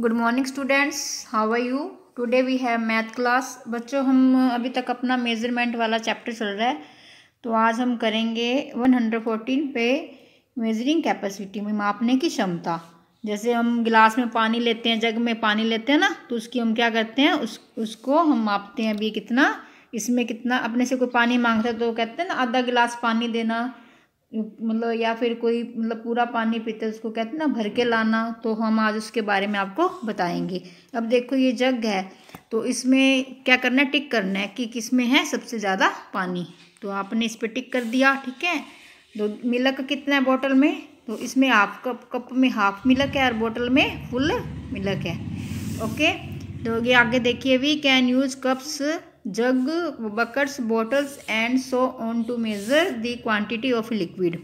good morning students how are you today we have math class बच्चों हम अभी तक अपना मेजरमेंट वाला चैप्टर चल रहा है तो आज हम करेंगे 114 पे मेजरिंग कैपेसिटी में मापने की क्षमता जैसे हम गिलास में पानी लेते हैं जग में पानी लेते हैं ना तो उसकी हम क्या करते हैं उस उसको हम मापते हैं अभी कितना इसमें कितना अपने से कोई पानी मांगता है तो कहते हैं ना आधा गिलास पानी देना मतलब या फिर कोई मतलब पूरा पानी पीते उसको कहते हैं ना भर के लाना तो हम आज उसके बारे में आपको बताएंगे अब देखो ये जग है तो इसमें क्या करना है टिक करना है कि किस में है सबसे ज़्यादा पानी तो आपने इस पर टिक कर दिया ठीक है तो मिलक कितना है बॉटल में तो इसमें हाफ कप कप में हाफ मिलक है और बॉटल में फुल मिलक है ओके तो ये आगे देखिए we can use cups jug beakers bottles and so on to measure the quantity of liquid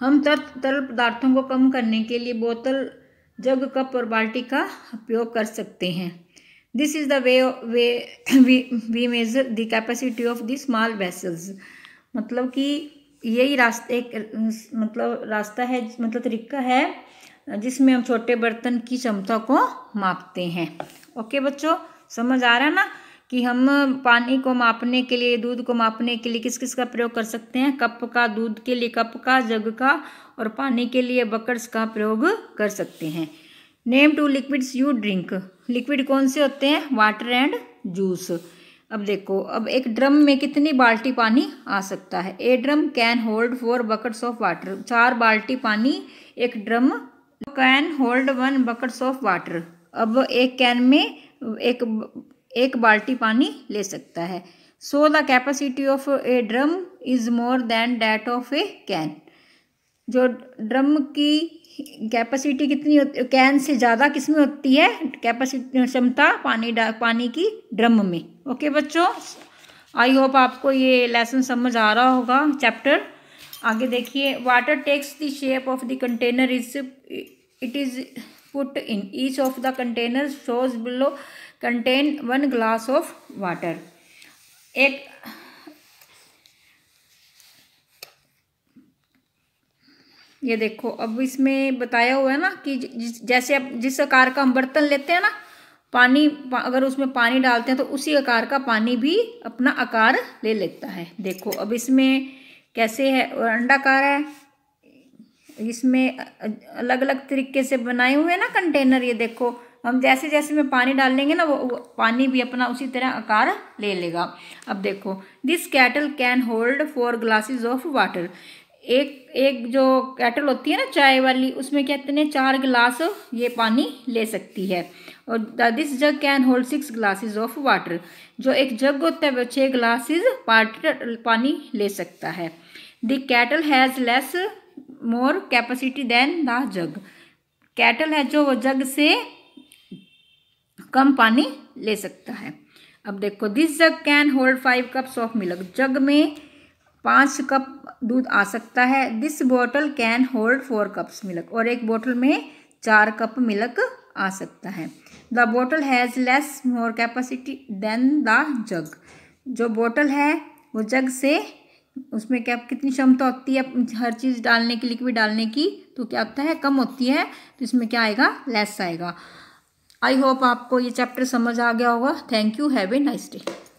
हम तर तरल पदार्थों को कम करने के लिए बोतल जग कप और बाल्टी का उपयोग कर सकते हैं this is the way way we measure the capacity of the small vessels मतलब कि यही रास्ते एक मतलब रास्ता है मतलब तरीका है जिसमें हम छोटे बर्तन की क्षमता को मापते हैं ओके बच्चों समझ आ रहा है ना कि हम पानी को मापने के लिए दूध को मापने के लिए किस किस का प्रयोग कर सकते हैं कप का दूध के लिए कप का जग का और पानी के लिए बकट्स का प्रयोग कर सकते हैं name two liquids you drink liquid कौन से होते हैं वाटर एंड जूस अब देखो अब एक ड्रम में कितनी बाल्टी पानी आ सकता है a drum can hold four buckets of water चार बाल्टी पानी एक drum can hold one buckets of water अब एक कैन में एक एक बाल्टी पानी ले सकता है so the capacity of a drum is more than that of a can जो ड्रम की कैपेसिटी कितनी कैन से ज़्यादा किस में होती है कैपेसिटी क्षमता पानी पानी की ड्रम में ओके बच्चों आई होप आपको ये लेसन समझ आ रहा होगा चैप्टर आगे देखिए water takes the shape of the container is it is put in each of the containers shows below contain one glass of water ek ये देखो अब इसमें बताया हुआ है ना कि जैसे आप जिस आकार का हम बर्तन लेते हैं ना पानी पा, अगर उसमें पानी डालते हैं तो उसी आकार का पानी भी अपना आकार ले लेता है देखो अब इसमें कैसे है और अंडाकार है इसमें अलग अलग तरीके से बनाए हुए हैं ना कंटेनर ये देखो हम जैसे जैसे में पानी डाल लेंगे ना वो, वो पानी भी अपना उसी तरह आकार ले लेगा अब देखो this kettle can hold four glasses of water एक एक जो कैटल होती है ना चाय वाली उसमें कहते हैं चार गिलास ये पानी ले सकती है और this jug can hold six glasses of water जो एक जग होता है वो छः ग्लासेज पानी ले सकता है the kettle has less more capacity than the jug kettle है जो वो जग से कम पानी ले सकता है अब देखो this jug can hold five cups of milk jug में पाँच कप दूध आ सकता है दिस बोतल can hold four cups milk और एक बोतल में चार कप मिल्क आ सकता है द बोतल has less more capacity than the jug जो बोतल है वो जग से उसमें क्या कितनी क्षमता होती है हर चीज़ डालने की लिक्विड डालने की तो क्या होता है कम होती है तो इसमें क्या आएगा लेस आएगा आई होप आपको ये चैप्टर समझ आ गया होगा thank you have a nice day